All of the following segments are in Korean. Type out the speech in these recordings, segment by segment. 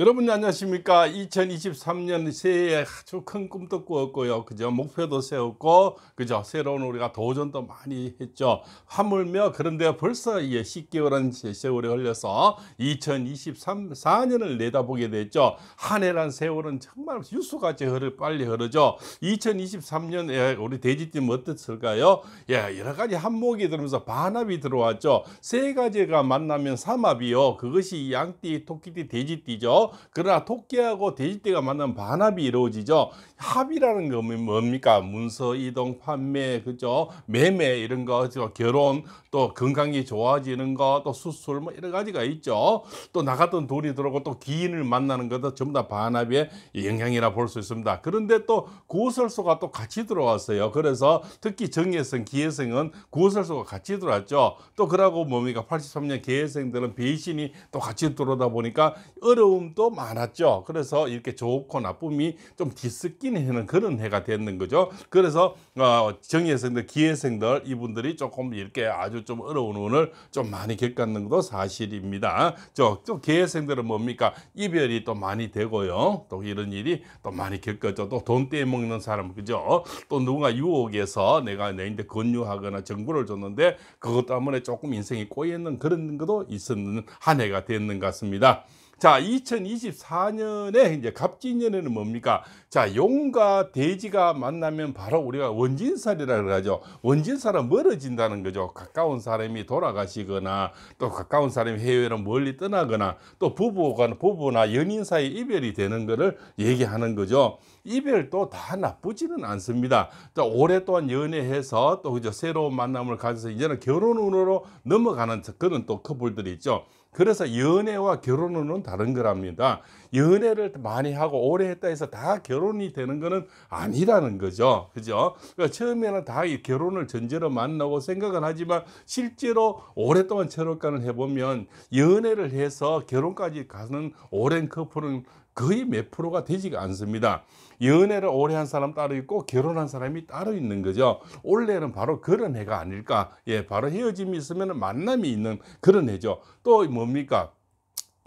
여러분 안녕하십니까 2023년 새해에 아주 큰 꿈도 꾸었고요 그죠 목표도 세웠고 그죠 새로운 우리가 도전도 많이 했죠 하물며 그런데 벌써 이제 10개월은 세월이 걸려서 2023년을 내다보게 됐죠 한 해란 세월은 정말 유수같이 흐를 빨리 흐르죠 2023년에 예, 우리 돼지띠는 어땠을까요 예 여러 가지 한목이 들면서 반합이 들어왔죠 세 가지가 만나면 삼합이요 그것이 양띠 토끼띠 돼지띠죠 그러나 토끼하고 돼지띠가 만나면 반합이 이루어지죠. 합이라는 건 뭡니까? 문서 이동, 판매, 그죠? 매매 이런 거, 결혼, 또 건강이 좋아지는 거, 또 수술 뭐 여러 가지가 있죠. 또 나갔던 돈이 들어오고 또 기인을 만나는 것도 전부 다 반합의 영향이라 볼 수 있습니다. 그런데 또 구설소가 또 같이 들어왔어요. 그래서 특히 정예성, 기예성은 구설소가 같이 들어왔죠. 또 그러고 뭡니까? 83년 계예생들은 배신이 또 같이 들어오다 보니까 어려움 부분 많았죠. 그래서 이렇게 좋고 나쁨이 좀 뒤섞이는 그런 해가 됐는 거죠. 그래서 어, 정예생들, 기예생들 이분들이 조금 이렇게 아주 좀 어려운 운을 좀 많이 겪었는 것도 사실입니다. 저, 저 기예생들은 뭡니까? 이별이 또 많이 되고요. 또 이런 일이 또 많이 겪었죠. 또 돈 떼먹는 사람, 그죠? 또 누가 유혹에서 내가 내인데 권유하거나 정보를 줬는데 그것 때문에 조금 인생이 꼬이는 그런 것도 있었는 한 해가 됐는것 같습니다. 자, 2024년에 이제 갑진년에는 뭡니까? 자, 용과 돼지가 만나면 바로 우리가 원진살이라고 하죠. 원진살은 멀어진다는 거죠. 가까운 사람이 돌아가시거나 또 가까운 사람이 해외로 멀리 떠나거나 또 부부가 부부나 연인 사이 이별이 되는 거를 얘기하는 거죠. 이별도 다 나쁘지는 않습니다. 자, 오랫동안 연애해서 또 그저 새로운 만남을 가져서 이제는 결혼으로 넘어가는 그런 또 커플들이 있죠. 그래서 연애와 결혼은 다른 거랍니다. 연애를 많이 하고 오래 했다 해서 다 결혼이 되는 거는 아니라는 거죠. 그죠? 그러니까 처음에는 다 결혼을 전제로 만나고 생각은 하지만 실제로 오랫동안 철학관을 해보면 연애를 해서 결혼까지 가는 오랜 커플은 거의 몇 프로가 되지가 않습니다. 연애를 오래 한 사람 따로 있고 결혼한 사람이 따로 있는 거죠. 올해는 바로 그런 해가 아닐까. 예, 바로 헤어짐이 있으면 만남이 있는 그런 해죠. 또 뭡니까?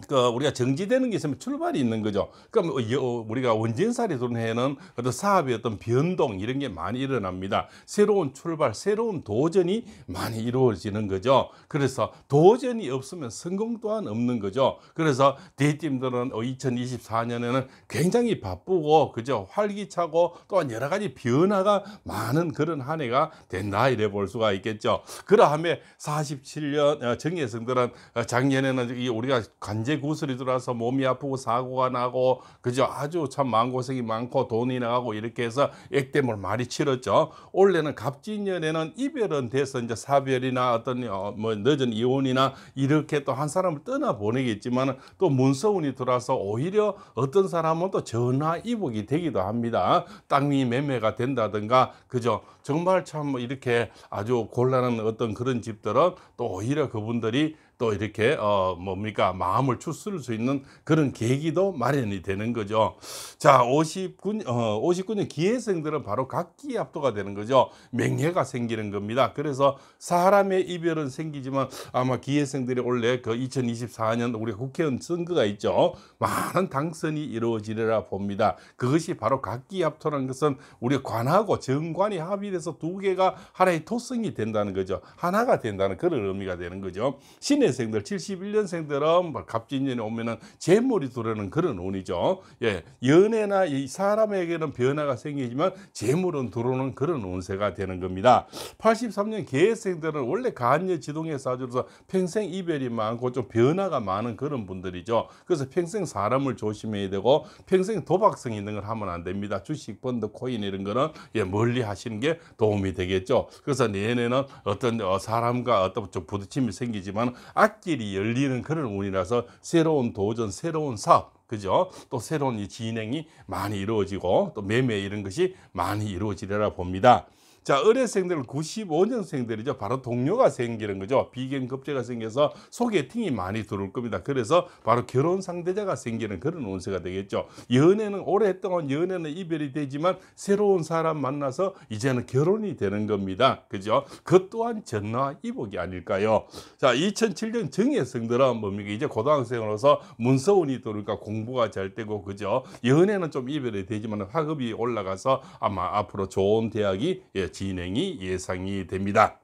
그 우리가 정지되는 게 있으면 출발이 있는 거죠. 그럼 그러니까 뭐 우리가 원진살이 도는 해는 어떤 사업의 어떤 변동 이런 게 많이 일어납니다. 새로운 출발, 새로운 도전이 많이 이루어지는 거죠. 그래서 도전이 없으면 성공 또한 없는 거죠. 그래서 대팀들은 2024년에는 어, 굉장히 바쁘고 그죠 활기차고 또한 여러 가지 변화가 많은 그런 한 해가 된다 이래 볼 수가 있겠죠. 그러함에 47년 어, 정예성들은 어, 작년에는 우리가 관 관제 구슬이 들어와서 몸이 아프고 사고가 나고 그저 아주 참망고생이 많고 돈이 나가고 이렇게 해서 액땜을 많이 치렀죠. 원래는 갑진년에는 이별은 돼서 이제 사별이나 어떤 어, 뭐 늦은 이혼이나 이렇게 또 한 사람을 떠나 보내겠지만 또 문서운이 들어와서 오히려 어떤 사람은 또 전화 이복이 되기도 합니다. 땅이 매매가 된다든가 그죠. 정말 참 뭐 이렇게 아주 곤란한 어떤 그런 집들은 또 오히려 그분들이 또 이렇게 어 뭡니까 마음을 추스를 수 있는 그런 계기도 마련이 되는 거죠. 자 59, 어, 59년 기회생들은 바로 각기 압도가 되는 거죠. 맹예가 생기는 겁니다. 그래서 사람의 이별은 생기지만 아마 기회생들이 원래 그 2024년 우리 국회의원 선거가 있죠. 많은 당선이 이루어지리라 봅니다. 그것이 바로 각기 압도라는 것은 우리 관하고 정관이 합의돼서 두 개가 하나의 토성이 된다는 거죠. 하나가 된다는 그런 의미가 되는 거죠. 신의 연예생들 71년생들은 뭐 갑진년에 오면은 재물이 들어오는 그런 운이죠. 예, 연애나 이 사람에게는 변화가 생기지만 재물은 들어오는 그런 운세가 되는 겁니다. 83년 계획생들은 원래 간녀 지동에 사주로서 평생 이별이 많고 좀 변화가 많은 그런 분들이죠. 그래서 평생 사람을 조심해야 되고 평생 도박성 있는 걸 하면 안 됩니다. 주식, 펀드, 코인 이런 거는 예, 멀리 하시는 게 도움이 되겠죠. 그래서 내년에는 어떤 어, 사람과 어떤 부딪힘이 생기지만 앞길이 열리는 그런 운이라서 새로운 도전, 새로운 사업, 그죠? 또 새로운 이 진행이 많이 이루어지고 또 매매 이런 것이 많이 이루어지리라 봅니다. 자, 의뢰생들 95년생들이죠. 바로 동료가 생기는 거죠. 비견급제가 생겨서 소개팅이 많이 들어올 겁니다. 그래서 바로 결혼 상대자가 생기는 그런 운세가 되겠죠. 연애는 오랫동안 연애는 이별이 되지만 새로운 사람 만나서 이제는 결혼이 되는 겁니다. 그죠? 그 또한 전화이복이 아닐까요? 자, 2007년 정예생들은 뭡니까? 이제 고등학생으로서 문서운이 들어오니까 공부가 잘 되고 그죠? 연애는 좀 이별이 되지만 학업이 올라가서 아마 앞으로 좋은 대학이 예, 진행이 예상이 됩니다.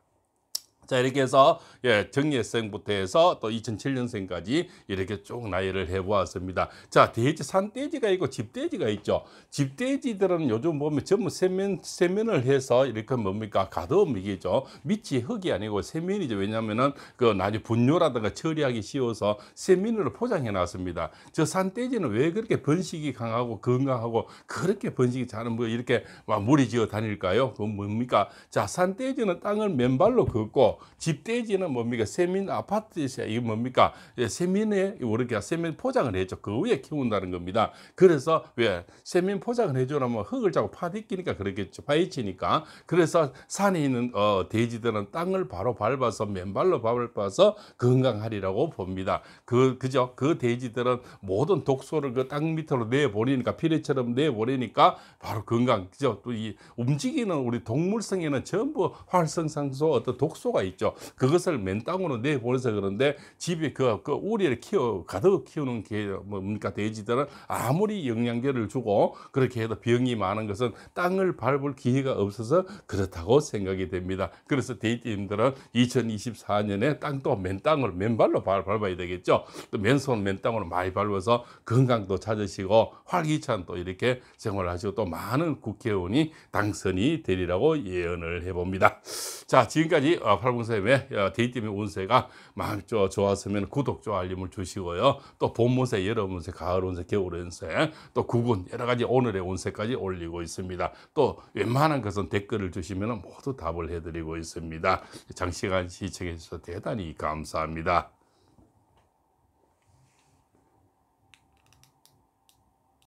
자 이렇게 해서 예, 정예생부터 해서 또 2007년생까지 이렇게 쭉 나열을 해보았습니다. 자 돼지 산돼지가 있고 집돼지가 있죠. 집돼지들은 요즘 보면 전부 세면 세면을 해서 이렇게 뭡니까 가둬음 이게죠. 밑이 흙이 아니고 세면이죠. 왜냐하면은 그나중 분뇨라든가 처리하기 쉬워서 세면으로 포장해 놨습니다. 저 산돼지는 왜 그렇게 번식이 강하고 건강하고 그렇게 번식이 잘은 뭐 이렇게 막 무리지어 다닐까요? 그 뭡니까? 자 산돼지는 땅을 맨발로 걷고 집돼지는 뭡니까? 세민 아파트에서 이 뭡니까? 예, 세민에 우리가 세민 포장을 해줘. 그 위에 키운다는 겁니다. 그래서 왜 세민 포장을 해주려면 흙을 자고 파디끼니까 그렇겠죠. 파헤치니까. 그래서 산에 있는 어, 돼지들은 땅을 바로 밟아서 맨발로 밟아서 건강하리라고 봅니다. 그 그죠? 그 돼지들은 모든 독소를 그 땅 밑으로 내버리니까 피레처럼 내버리니까 바로 건강 그죠? 또 이 움직이는 우리 동물성에는 전부 활성산소 어떤 독소가 있죠. 그것을 맨 땅으로 내보내서 그런데 집에 그, 그 오리를 키워, 가득 키우는 개, 뭡니까, 돼지들은 아무리 영양제를 주고 그렇게 해도 병이 많은 것은 땅을 밟을 기회가 없어서 그렇다고 생각이 됩니다. 그래서 데이트님들은 2024년에 땅도 맨 땅을 맨발로 밟아야 되겠죠. 또 맨손 맨 땅으로 많이 밟아서 건강도 찾으시고 활기찬 또 이렇게 생활하시고 또 많은 국회의원이 당선이 되리라고 예언을 해봅니다. 자, 지금까지 8 어, 짧은 쌤의 데이트의 운세가 마음이 좋았으면 구독, 좋아, 알림을 주시고요. 또 봄운세, 여름운세, 가을운세, 겨울운세, 또 구군 여러 가지 오늘의 운세까지 올리고 있습니다. 또 웬만한 것은 댓글을 주시면 모두 답을 해드리고 있습니다. 장시간 시청해 주셔서 대단히 감사합니다.